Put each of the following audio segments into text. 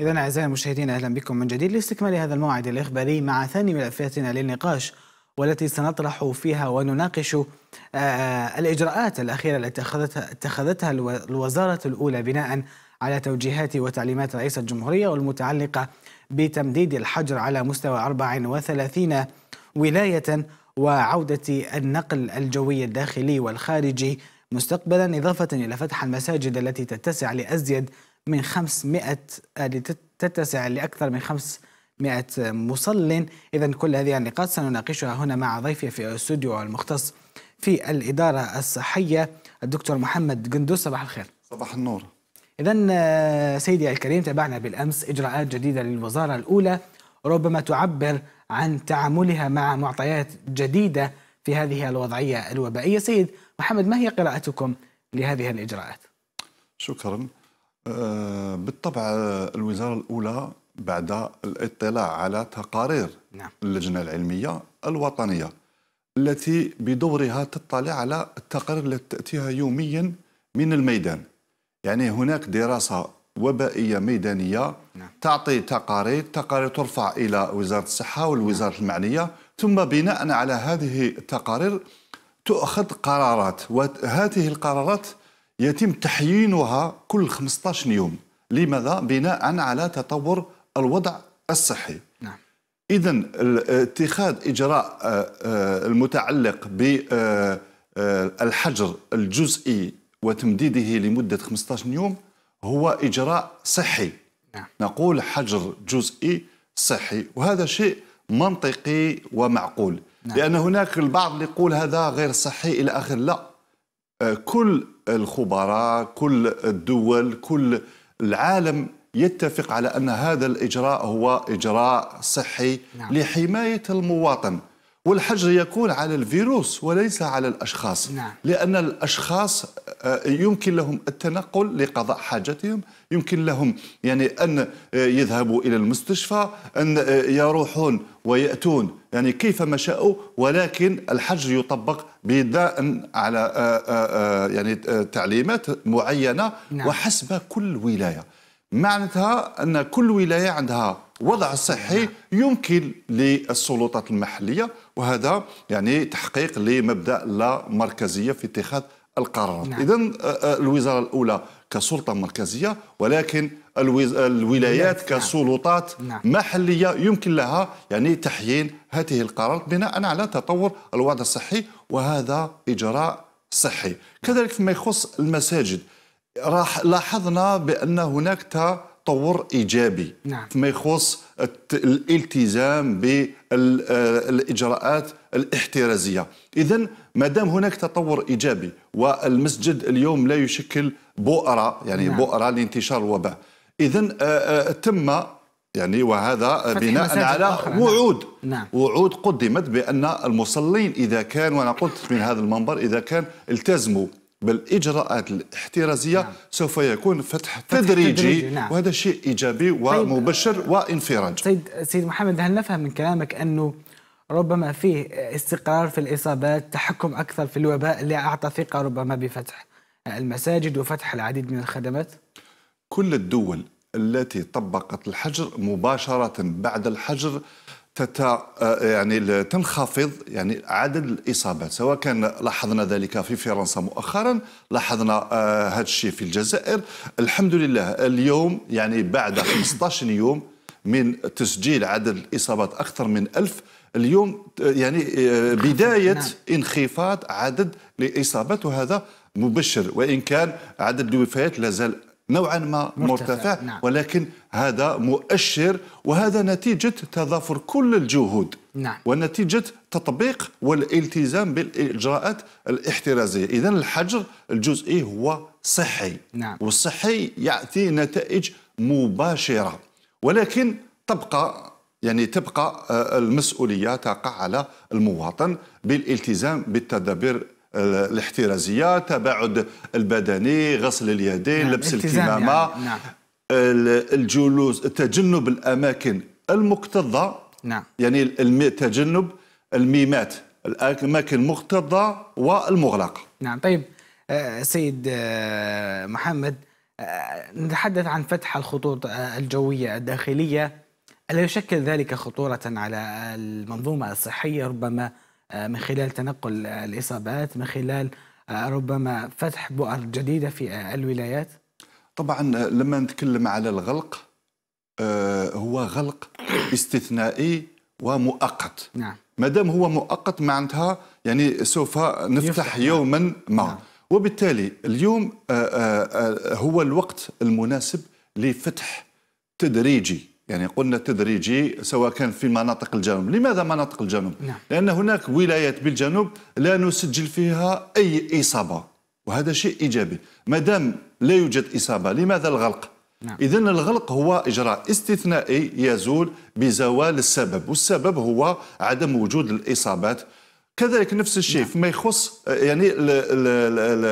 إذا أعزائي المشاهدين أهلا بكم من جديد لاستكمال هذا الموعد الإخباري مع ثاني ملفاتنا للنقاش والتي سنطرح فيها ونناقش آه، الإجراءات الأخيرة التي اتخذتها, اتخذتها الوزارة الأولى بناء على توجيهات وتعليمات رئيس الجمهورية والمتعلقة بتمديد الحجر على مستوى 34 ولاية وعودة النقل الجوي الداخلي والخارجي مستقبلا إضافة إلى فتح المساجد التي تتسع لأزيد من 500 آه، لتتسع لأكثر من 500 مصل إذا كل هذه النقاط سنناقشها هنا مع ضيفي في الاستوديو المختص في الإدارة الصحية الدكتور محمد قندوس صباح الخير صباح النور إذا آه، سيدي الكريم تابعنا بالأمس إجراءات جديدة للوزارة الأولى ربما تعبر عن تعاملها مع معطيات جديدة في هذه الوضعية الوبائية سيد محمد ما هي قراءتكم لهذه الإجراءات؟ شكرا آه، بالطبع آه، الوزارة الأولى بعد الاطلاع على تقارير نعم. اللجنة العلمية الوطنية التي بدورها تطلع على التقارير التي تأتيها يوميا من الميدان يعني هناك دراسة وبائية ميدانية نعم. تعطي تقارير تقارير ترفع إلى وزارة الصحة والوزارة نعم. المعنية ثم بناء على هذه التقارير تؤخذ قرارات وهذه القرارات يتم تحيينها كل 15 يوم لماذا؟ بناء على تطور الوضع الصحي نعم. إذا اتخاذ إجراء آه، آه، المتعلق بالحجر آه، الجزئي وتمديده لمدة 15 يوم هو إجراء صحي نعم. نقول حجر جزئي صحي وهذا شيء منطقي ومعقول نعم. لأن هناك البعض يقول هذا غير صحي إلى آخر لا كل الخبراء كل الدول كل العالم يتفق على ان هذا الاجراء هو اجراء صحي نعم. لحمايه المواطن والحجر يكون على الفيروس وليس على الأشخاص نعم. لأن الأشخاص آه، يمكن لهم التنقل لقضاء حاجتهم يمكن لهم يعني أن آه، يذهبوا إلى المستشفى أن آه، يروحون ويأتون يعني كيفما شاءوا ولكن الحجر يطبق بناء على يعني تعليمات معينة نعم. وحسب كل ولاية معناتها أن كل ولاية عندها وضع صحي يمكن للسلطات المحلية وهذا يعني تحقيق لمبدأ لا مركزية في اتخاذ القرارات نعم. إذا الوزارة الأولى كسلطة مركزية ولكن الولايات نعم. كسلطات نعم. محلية يمكن لها يعني تحيين هذه القرارات بناء على تطور الوضع الصحي وهذا إجراء صحي كذلك فيما يخص المساجد راح لاحظنا بان هناك تطور ايجابي نعم. فيما يخص الالتزام بالاجراءات الاحترازيه اذا ما دام هناك تطور ايجابي والمسجد اليوم لا يشكل بؤره يعني نعم. بؤره لانتشار الوباء اذا آه، آه، تم يعني وهذا بناء على نعم. وعود نعم. وعود قدمت بان المصلين اذا كان وانا قلت من هذا المنبر اذا كان التزموا بالاجراءات الاحترازيه نعم. سوف يكون فتح, فتح تدريجي, تدريجي نعم. وهذا شيء ايجابي طيب. ومبشر وانفراج سيد سيد محمد هل نفهم من كلامك انه ربما فيه استقرار في الاصابات تحكم اكثر في الوباء اللي اعطى ثقه ربما بفتح المساجد وفتح العديد من الخدمات كل الدول التي طبقت الحجر مباشره بعد الحجر تت آه، يعني تنخفض يعني عدد الاصابات سواء كان لاحظنا ذلك في فرنسا مؤخرا لاحظنا آه، هذا الشيء في الجزائر الحمد لله اليوم يعني بعد 15 يوم من تسجيل عدد الاصابات اكثر من ألف اليوم آه، يعني بدايه نعم. انخفاض عدد الاصابات وهذا مبشر وان كان عدد الوفيات لازال نوعا ما مرتفع, مرتفع. نعم. ولكن هذا مؤشر وهذا نتيجة تضافر كل الجهود نعم. ونتيجة تطبيق والالتزام بالإجراءات الاحترازية إذا الحجر الجزئي هو صحي نعم. والصحي يأتي نتائج مباشرة ولكن تبقى يعني تبقى آه، المسؤولية تقع على المواطن بالالتزام بالتدابير الاحترازيه تباعد البدني غسل اليدين نعم. لبس الكمامة نعم. نعم. الجلوس تجنب الأماكن المكتظة نعم. يعني تجنب الميمات الأماكن المكتظة والمغلقة نعم طيب آه، سيد آه، محمد آه، نتحدث عن فتح الخطوط الجوية الداخلية ألا يشكل ذلك خطورة على المنظومة الصحية ربما آه، من خلال تنقل آه، الإصابات من خلال آه، ربما فتح بؤر جديدة في الولايات طبعا لما نتكلم على الغلق هو غلق استثنائي ومؤقت نعم ما دام هو مؤقت معناتها يعني سوف نفتح يفتح. نعم. يوما ما نعم. وبالتالي اليوم هو الوقت المناسب لفتح تدريجي يعني قلنا تدريجي سواء كان في مناطق الجنوب لماذا مناطق الجنوب نعم. لان هناك ولايات بالجنوب لا نسجل فيها اي اصابه وهذا شيء ايجابي ما دام لا يوجد اصابه لماذا الغلق نعم. اذا الغلق هو اجراء استثنائي يزول بزوال السبب والسبب هو عدم وجود الاصابات كذلك نفس الشيء نعم. فيما يخص يعني الـ الـ الـ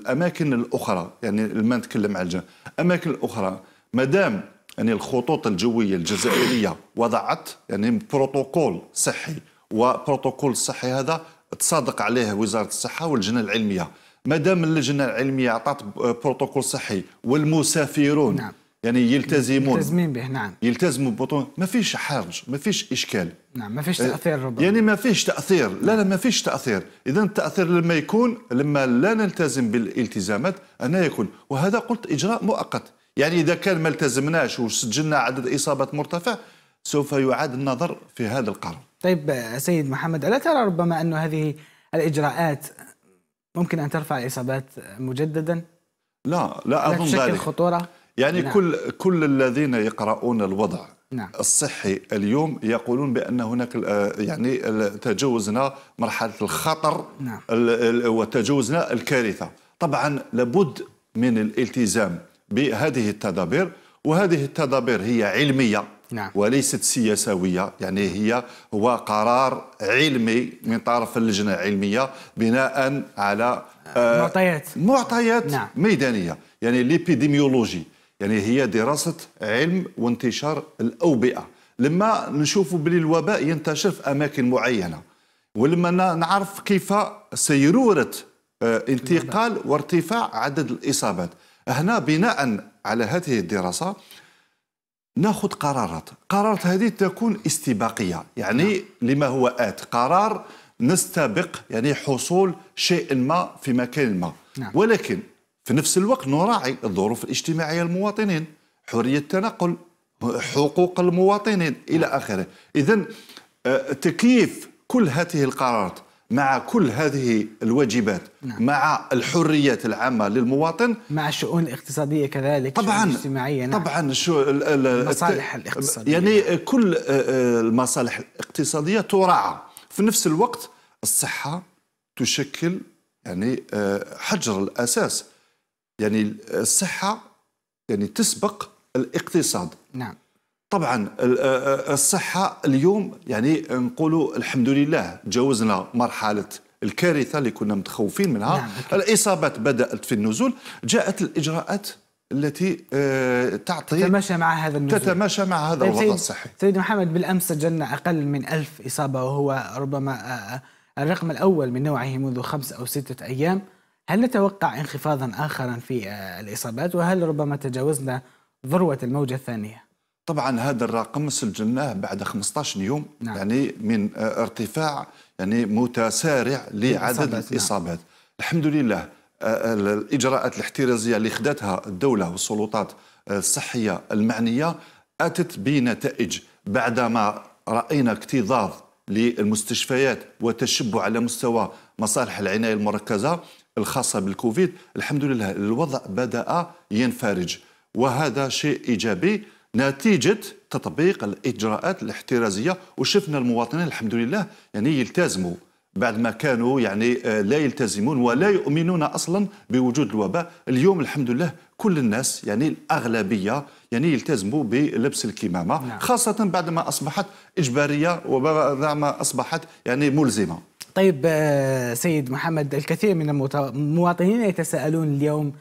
الاماكن الاخرى يعني لما نتكلم على الجنوب الاماكن الاخرى ما دام يعني الخطوط الجويه الجزائريه وضعت يعني بروتوكول صحي وبروتوكول الصحي هذا تصادق عليه وزاره الصحه واللجنه العلميه ما دام اللجنه العلميه اعطت بروتوكول صحي والمسافرون نعم. يعني يلتزمون ملتزمين به نعم يلتزموا ببطون ما فيش حرج ما فيش اشكال نعم ما فيش تاثير ربما يعني ما فيش تاثير لا لا ما فيش تاثير اذا التاثير لما يكون لما لا نلتزم بالالتزامات انا يكون وهذا قلت اجراء مؤقت يعني إذا كان ما التزمناش وسجلنا عدد إصابات مرتفع سوف يعاد النظر في هذا القرار طيب سيد محمد ألا ترى ربما أن هذه الإجراءات ممكن أن ترفع الإصابات مجددا؟ لا لا أظن تشكل ذلك خطورة؟ يعني نعم. كل كل الذين يقرؤون الوضع نعم. الصحي اليوم يقولون بان هناك يعني تجاوزنا مرحله الخطر نعم. وتجاوزنا الكارثه طبعا لابد من الالتزام بهذه التدابير وهذه التدابير هي علميه نعم. وليست سياسويه يعني هي هو قرار علمي من طرف اللجنه العلميه بناء على آه، معطيات معطيات نعم. ميدانيه يعني ليبيديميولوجي يعني هي دراسه علم وانتشار الاوبئه لما نشوف بلي الوباء ينتشر في اماكن معينه ولما نعرف كيف سيروره آه، انتقال وارتفاع عدد الاصابات هنا بناء على هذه الدراسة ناخذ قرارات قرارات هذه تكون استباقية يعني نعم. لما هو آت قرار نستبق يعني حصول شيء ما في مكان ما نعم. ولكن في نفس الوقت نراعي الظروف الاجتماعية للمواطنين حرية التنقل حقوق المواطنين إلى آخره إذا آه، تكييف كل هذه القرارات مع كل هذه الواجبات نعم. مع الحريات العامة للمواطن مع الشؤون الاقتصادية كذلك طبعا الاجتماعية نعم. طبعا الشو... المصالح الاقتصادية يعني كل آه، آه، المصالح الاقتصادية تراعى في نفس الوقت الصحة تشكل يعني آه، حجر الأساس يعني الصحة يعني تسبق الاقتصاد نعم طبعا الصحه اليوم يعني نقولوا الحمد لله تجاوزنا مرحله الكارثه اللي كنا متخوفين منها نعم. الاصابات بدات في النزول جاءت الاجراءات التي آه، تعطي تتماشى مع هذا النزول تتماشى مع هذا طيب، الوضع الصحي سيد محمد بالامس سجلنا اقل من ألف اصابه وهو ربما آه، آه، الرقم الاول من نوعه منذ خمس او سته ايام هل نتوقع انخفاضا اخرا في الاصابات وهل ربما تجاوزنا ذروه الموجه الثانيه؟ طبعا هذا الرقم سجلناه بعد 15 يوم نعم. يعني من آه، ارتفاع يعني متسارع لعدد نعم. الاصابات نعم. الحمد لله آه، الاجراءات الاحترازيه اللي خدتها الدوله والسلطات آه، الصحيه المعنيه اتت بنتائج بعدما راينا اكتظاظ للمستشفيات وتشبع على مستوى مصالح العنايه المركزه الخاصه بالكوفيد الحمد لله الوضع بدا ينفرج وهذا شيء ايجابي نتيجه تطبيق الاجراءات الاحترازيه وشفنا المواطنين الحمد لله يعني يلتزموا بعد ما كانوا يعني آه، لا يلتزمون ولا يؤمنون اصلا بوجود الوباء اليوم الحمد لله كل الناس يعني الاغلبيه يعني يلتزموا بلبس الكمامه نعم. خاصه بعد ما اصبحت اجباريه وبعد ما اصبحت يعني ملزمه طيب آه، سيد محمد الكثير من المواطنين يتساءلون اليوم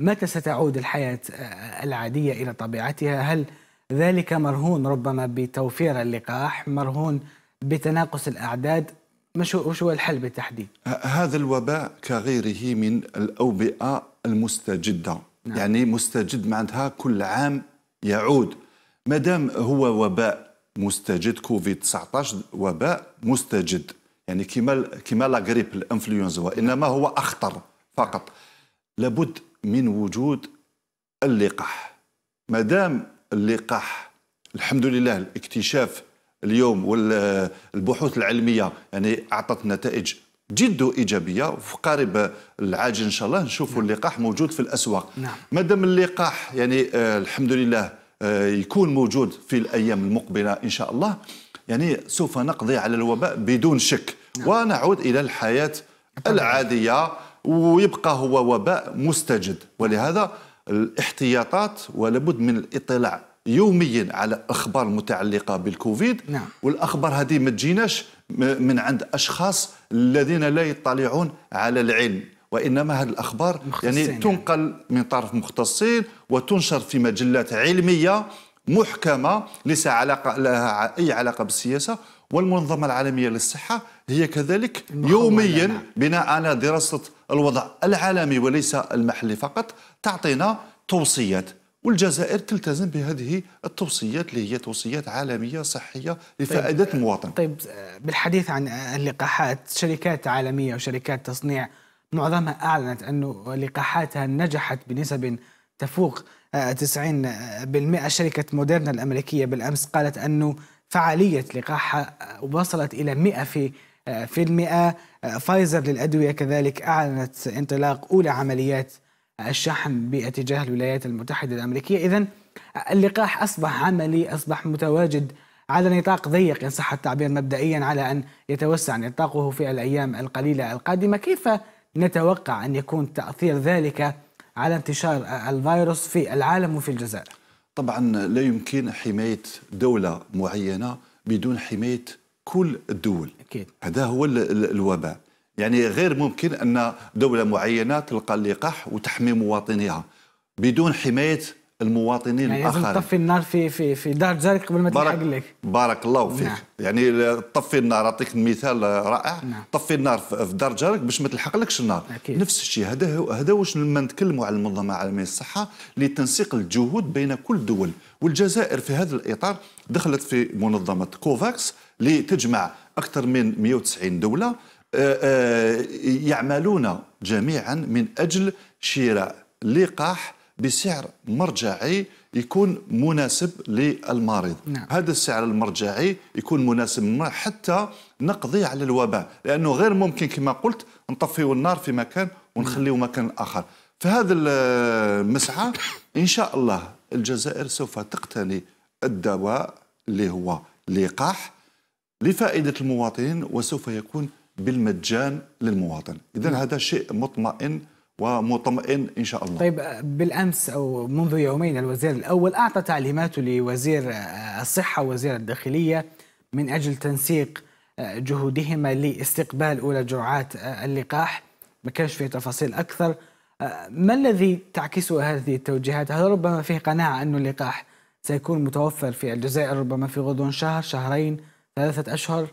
متى ستعود الحياه آه، العاديه الى طبيعتها هل ذلك مرهون ربما بتوفير اللقاح مرهون بتناقص الأعداد وش هو الحل بالتحديد؟ هذا الوباء كغيره من الأوبئة المستجدة نعم. يعني مستجد معناتها كل عام يعود دام هو وباء مستجد كوفيد 19 وباء مستجد يعني كما كما لا غريب الانفلونزا وانما هو اخطر فقط لابد من وجود اللقاح ما دام اللقاح الحمد لله الاكتشاف اليوم والبحوث العلميه يعني اعطت نتائج جد ايجابيه وفي قارب العاجل ان شاء الله نشوفوا نعم. اللقاح موجود في الاسواق نعم. مادام اللقاح يعني آه الحمد لله آه يكون موجود في الايام المقبله ان شاء الله يعني سوف نقضي على الوباء بدون شك نعم. ونعود الى الحياه العاديه ويبقى هو وباء مستجد ولهذا الاحتياطات ولابد من الاطلاع يوميا على اخبار متعلقه بالكوفيد نعم. والاخبار هذه ما تجيناش من عند اشخاص الذين لا يطلعون على العلم وانما هذه الاخبار يعني, يعني تنقل من طرف مختصين وتنشر في مجلات علميه محكمه ليس علاقه لها اي علاقه بالسياسه والمنظمه العالميه للصحه هي كذلك يوميا يعني. بناء على دراسة الوضع العالمي وليس المحلي فقط تعطينا توصيات والجزائر تلتزم بهذه التوصيات اللي هي توصيات عالميه صحيه لفائده طيب المواطن. طيب بالحديث عن اللقاحات شركات عالميه وشركات تصنيع معظمها اعلنت انه لقاحاتها نجحت بنسب تفوق 90% آه، شركه موديرنا الامريكيه بالامس قالت انه فعاليه لقاحها وصلت الى 100% في آه، في المئة آه، فايزر للأدوية كذلك أعلنت انطلاق أولى عمليات الشحن باتجاه الولايات المتحدة الأمريكية إذا آه، اللقاح أصبح عملي أصبح متواجد على نطاق ضيق إن صح التعبير مبدئيا على أن يتوسع نطاقه في الأيام القليلة القادمة كيف نتوقع أن يكون تأثير ذلك على انتشار الفيروس في العالم وفي الجزائر؟ طبعا لا يمكن حماية دولة معينة بدون حماية كل الدول أكيد. هذا هو الوباء يعني غير ممكن أن دولة معينة تلقى اللقاح وتحمي مواطنيها بدون حماية المواطنين يعني الاخرين لازم تطفي النار في في في دار جارك قبل ما تلحق لك بارك الله فيك نعم. يعني طفي النار اعطيك مثال رائع نعم. طفي النار في دار جارك باش ما تلحقلكش النار أكيد. نفس الشيء هذا هذا واش لما نتكلموا على المنظمه العالميه للصحه لتنسيق الجهود بين كل الدول والجزائر في هذا الاطار دخلت في منظمه كوفاكس اللي تجمع اكثر من 190 دوله آه، آه، يعملون جميعا من اجل شراء لقاح بسعر مرجعي يكون مناسب للمريض نعم. هذا السعر المرجعي يكون مناسب حتى نقضي على الوباء لانه غير ممكن كما قلت نطفيو النار في مكان ونخليو نعم. مكان اخر فهذا المسعى ان شاء الله الجزائر سوف تقتني الدواء اللي هو لقاح لفائدة المواطنين وسوف يكون بالمجان للمواطن إذا هذا شيء مطمئن ومطمئن إن شاء الله طيب بالأمس أو منذ يومين الوزير الأول أعطى تعليماته لوزير آه، الصحة ووزير الداخلية من أجل تنسيق آه، جهودهما لاستقبال أولى جرعات آه، اللقاح ما كانش فيه تفاصيل أكثر ما الذي تعكسه هذه التوجيهات؟ هل ربما فيه قناعة أن اللقاح سيكون متوفر في الجزائر ربما في غضون شهر شهرين ثلاثة أشهر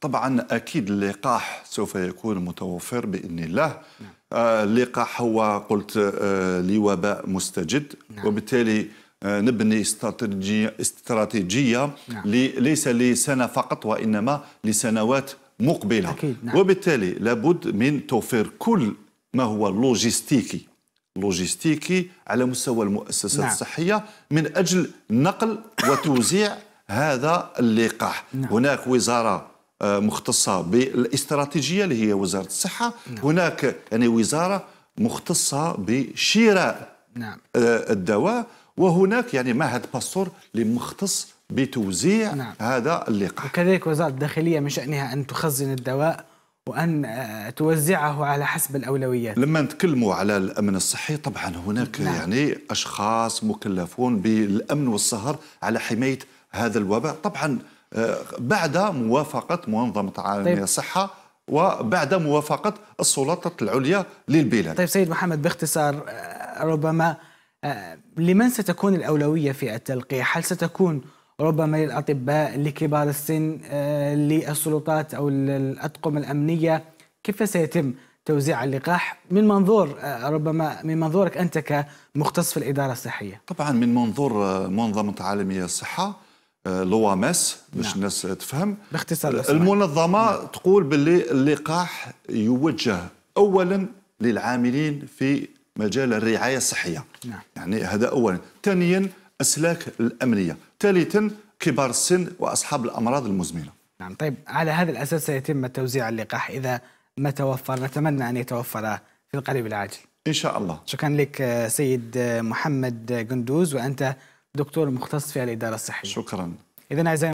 طبعا أكيد اللقاح سوف يكون متوفر بإذن الله نعم. آه، اللقاح هو قلت آه، لوباء مستجد نعم. وبالتالي آه، نبني استراتيجية, استراتيجية نعم. ليس لسنة فقط وإنما لسنوات مقبلة أكيد. نعم. وبالتالي لابد من توفير كل ما هو لوجستيكي لوجستيكي على مستوى المؤسسات نعم. الصحية من أجل نقل وتوزيع هذا اللقاح نعم. هناك وزاره آه، مختصه بالاستراتيجيه اللي هي وزاره الصحه نعم. هناك يعني وزاره مختصه بشراء نعم. آه، الدواء وهناك يعني معهد باستور اللي مختص بتوزيع نعم. هذا اللقاح وكذلك وزاره الداخليه من شانها ان تخزن الدواء وان آه، توزعه على حسب الاولويات لما نتكلموا على الامن الصحي طبعا هناك نعم. يعني اشخاص مكلفون بالامن والسهر على حمايه هذا الوباء طبعا آه، بعد موافقة منظمة العالمية طيب. الصحة وبعد موافقة السلطات العليا للبلاد طيب سيد محمد باختصار آه، ربما آه، لمن ستكون الأولوية في التلقيح هل ستكون ربما للأطباء لكبار السن للسلطات أو الأطقم الأمنية كيف سيتم توزيع اللقاح من منظور ربما من منظورك أنت كمختص في الإدارة الصحية طبعا من منظور منظمة عالمية الصحة اس باش نعم. الناس تفهم باختصار المنظمه نعم. تقول باللي اللقاح يوجه اولا للعاملين في مجال الرعايه الصحيه نعم. يعني هذا اولا ثانيا اسلاك الامنيه ثالثا كبار السن واصحاب الامراض المزمنه نعم طيب على هذا الاساس سيتم توزيع اللقاح اذا ما توفر نتمنى ان يتوفر في القريب العاجل ان شاء الله شكرا لك سيد محمد قندوز وانت دكتور مختص في الإدارة الصحية شكرا إذا أعزائي